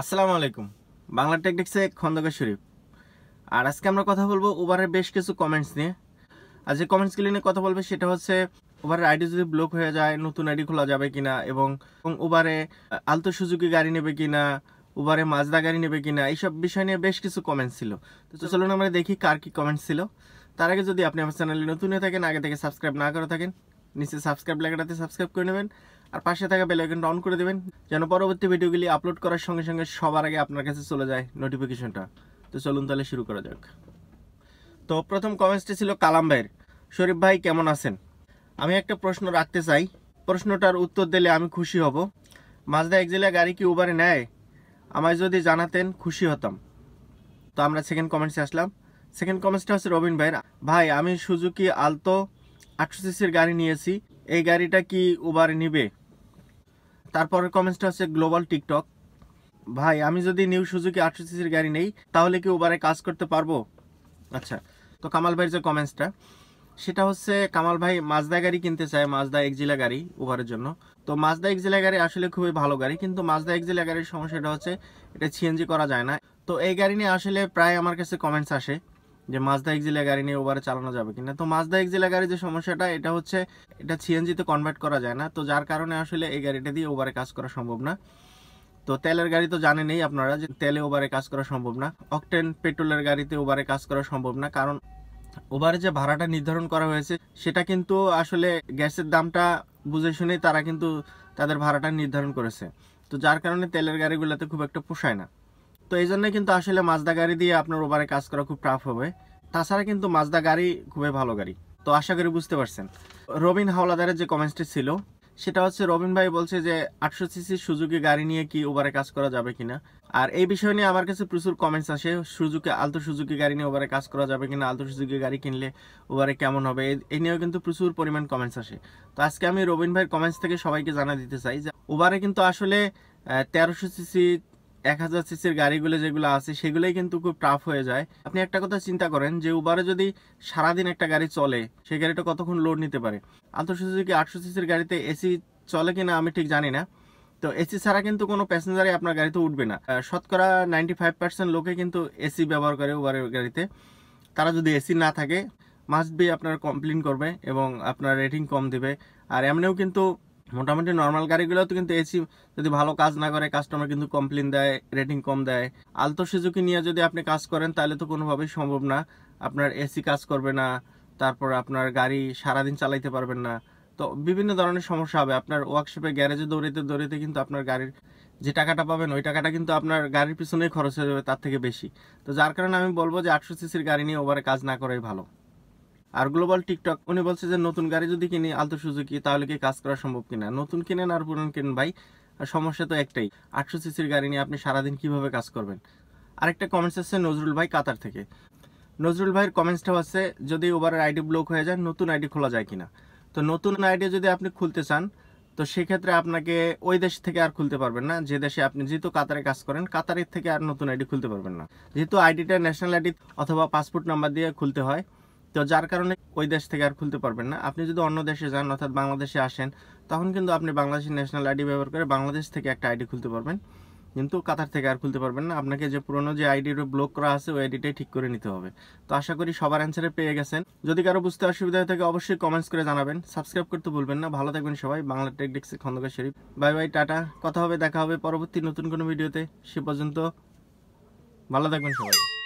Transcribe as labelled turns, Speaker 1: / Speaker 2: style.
Speaker 1: আসসালামু আলাইকুম বাংলা টেকনিক্সে খন্দকার শরীফ আর আজকে আমরা কথা বলবো ওভারের বেশ কিছু কমেন্টস নিয়ে আর যে কমেন্টসগুলি নিয়ে কথা বলবে সেটা হচ্ছে ওভারের আইডি যদি ব্লক হয়ে যায় নতুন আইডি খোলা যাবে কিনা এবং ওভারে আলতো সুযোগে গাড়ি নেবে কিনা উবারে মাজদা গাড়ি নেবে কিনা এইসব বিষয় নিয়ে বেশ কিছু কমেন্টস ছিল তো চলুন আমরা দেখি কার কি কমেন্টস ছিল তার আগে যদি আপনি আমার চ্যানেলে নতুন হয়ে থাকেন আগে থেকে সাবস্ক্রাইব না করে থাকেন নিচে সাবস্ক্রাইব লেখাটাতে সাবস্ক্রাইব করে নেবেন আর পাশে থাকা বেলাইকনটা অন করে দেবেন যেন পরবর্তী ভিডিওগুলি আপলোড করার সঙ্গে সঙ্গে সবার আগে আপনার কাছে চলে যায় নোটিফিকেশনটা তো চলুন তাহলে শুরু করা যাক তো প্রথম কমেন্টসটি ছিল কালাম ভাইয়ের শরীফ ভাই কেমন আছেন আমি একটা প্রশ্ন রাখতে চাই প্রশ্নটার উত্তর দিলে আমি খুশি হব মাজদা একজেলা গাড়ি কি উবারে নেয় আমায় যদি জানাতেন খুশি হতাম তো আমরা সেকেন্ড কমেন্টসে আসলাম সেকেন্ড কমেন্টসটা হচ্ছে রবিন ভাইয়ের ভাই আমি সুজুকি আলতো আটশো সিসির গাড়ি নিয়েছি এই গাড়িটা কি উবার নিবে তারপরের কমেন্টসটা হচ্ছে গ্লোবাল টিকটক ভাই আমি যদি নিউ সুজুকি আটশো সিসির গাড়ি নেই তাহলে কি উবারে কাজ করতে পারবো আচ্ছা তো কামাল ভাইয়ের যে কমেন্টসটা সেটা হচ্ছে কামাল ভাই মাজদা গাড়ি কিনতে চায় মাজদা জেলা গাড়ি উবারের জন্য তো মাজদা জেলা গাড়ি আসলে খুবই ভালো গাড়ি কিন্তু মাজদা জেলা গাড়ির সমস্যাটা হচ্ছে এটা সিএনজি করা যায় না তো এই গাড়ি নিয়ে আসলে প্রায় আমার কাছে কমেন্টস আসে যে মাজদা এক্সিলা গাড়ি নিয়ে ওভারে চালানো যাবে কিনা তো মাজদা এক্সিলা গাড়ি যে সমস্যাটা এটা হচ্ছে এটা সিএনজিতে কনভার্ট করা যায় না তো যার কারণে আসলে এই গাড়িটা দিয়ে ওভারে কাজ করা সম্ভব না তো তেলের গাড়ি তো জানেনই আপনারা যে তেলে ওভারে কাজ করা সম্ভব না অকটেন পেট্রোলের গাড়িতে ওভারে কাজ করা সম্ভব না কারণ ওভারে যে ভাড়াটা নির্ধারণ করা হয়েছে সেটা কিন্তু আসলে গ্যাসের দামটা বুঝে শুনেই তারা কিন্তু তাদের ভাড়াটা নির্ধারণ করেছে তো যার কারণে তেলের গাড়িগুলোতে খুব একটা পোষায় না তো এই জন্য কিন্তু আসলে মাজদা গাড়ি দিয়ে আপনার ওভারে কাজ করা খুব টাফ হবে তাছাড়া কিন্তু মাজদা গাড়ি খুবই ভালো গাড়ি তো আশা করি বুঝতে পারছেন রবিন হাওলাদারের যে কমেন্টসটি ছিল সেটা হচ্ছে রবিন ভাই বলছে যে আটশো সিসি সুযোগে গাড়ি নিয়ে কি ওভারে কাজ করা যাবে কিনা আর এই বিষয় নিয়ে আমার কাছে প্রচুর কমেন্টস আসে সুযোগে আলতো সুযোগে গাড়ি নিয়ে ওভারে কাজ করা যাবে কিনা আলতো সুযোগে গাড়ি কিনলে ওভারে কেমন হবে এই নিয়েও কিন্তু প্রচুর পরিমাণ কমেন্টস আসে তো আজকে আমি রবিন ভাইয়ের কমেন্টস থেকে সবাইকে জানা দিতে চাই যে ওভারে কিন্তু আসলে তেরোশো সিসি এক হাজার সিসির গাড়িগুলো যেগুলো আছে সেগুলোই কিন্তু খুব টাফ হয়ে যায় আপনি একটা কথা চিন্তা করেন যে উবারে যদি সারাদিন একটা গাড়ি চলে সেই গাড়িটা কতক্ষণ লোড নিতে পারে আন্তর আটশো সিসির গাড়িতে এসি চলে কিনা আমি ঠিক জানি না তো এসি ছাড়া কিন্তু কোনো প্যাসেঞ্জারই আপনার গাড়িতে উঠবে না শতকরা নাইনটি ফাইভ পার্সেন্ট লোকে কিন্তু এসি ব্যবহার করে উবারের গাড়িতে তারা যদি এসি না থাকে মাস্ট বি আপনার কমপ্লেন করবে এবং আপনার রেটিং কম দেবে আর এমনিও কিন্তু মোটামুটি নর্মাল গাড়িগুলোতে কিন্তু এসি যদি ভালো কাজ না করে কাস্টমার কিন্তু কমপ্লেন দেয় রেটিং কম দেয় আলতো সুজুকি নিয়ে যদি আপনি কাজ করেন তাহলে তো কোনোভাবেই সম্ভব না আপনার এসি কাজ করবে না তারপর আপনার গাড়ি সারাদিন চালাইতে পারবেন না তো বিভিন্ন ধরনের সমস্যা হবে আপনার ওয়ার্কশপে গ্যারেজে দৌড়াইতে দৌড়াইতে কিন্তু আপনার গাড়ির যে টাকাটা পাবেন ওই টাকাটা কিন্তু আপনার গাড়ির পিছনেই খরচ হয়ে যাবে তার থেকে বেশি তো যার কারণে আমি বলবো যে আটশো সিসির গাড়ি নিয়ে ওভারে কাজ না করাই ভালো আর গ্লোবাল টিকটক উনি বলছে যে নতুন গাড়ি যদি কিনি আলতো সুজুকি তাহলে কি কাজ করা সম্ভব কিনা নতুন কিনেন আর পুরান কিনেন ভাই সমস্যা তো একটাই আটশো সিসির গাড়ি নিয়ে আপনি সারাদিন কিভাবে কাজ করবেন আরেকটা কমেন্টস আছে নজরুল ভাই কাতার থেকে নজরুল ভাইয়ের কমেন্টসটা হচ্ছে যদি ওবারের আইডি ব্লক হয়ে যায় নতুন আইডি খোলা যায় কিনা তো নতুন আইডি যদি আপনি খুলতে চান তো সেক্ষেত্রে আপনাকে ওই দেশ থেকে আর খুলতে পারবেন না যে দেশে আপনি যেহেতু কাতারে কাজ করেন কাতারের থেকে আর নতুন আইডি খুলতে পারবেন না যেহেতু আইডিটা ন্যাশনাল আইডি অথবা পাসপোর্ট নাম্বার দিয়ে খুলতে হয় তো যার কারণে ওই দেশ থেকে আর খুলতে পারবেন না আপনি যদি অন্য দেশে যান অর্থাৎ বাংলাদেশে আসেন তখন কিন্তু আপনি বাংলাদেশের ন্যাশনাল আইডি ব্যবহার করে বাংলাদেশ থেকে একটা আইডি খুলতে পারবেন কিন্তু কাতার থেকে আর খুলতে পারবেন না আপনাকে যে পুরনো যে আইডি ব্লক করা আছে ওই আইডিটাই ঠিক করে নিতে হবে তো আশা করি সবার অ্যান্সারে পেয়ে গেছেন যদি কারো বুঝতে অসুবিধা হয়ে থাকে অবশ্যই কমেন্টস করে জানাবেন সাবস্ক্রাইব করতে ভুলবেন না ভালো থাকবেন সবাই বাংলা টেকডিক্সের ডেক্সের Khondokar Sharif bye bye tata কথা হবে দেখা হবে পরবর্তী নতুন কোনো ভিডিওতে সে পর্যন্ত ভালো থাকবেন সবাই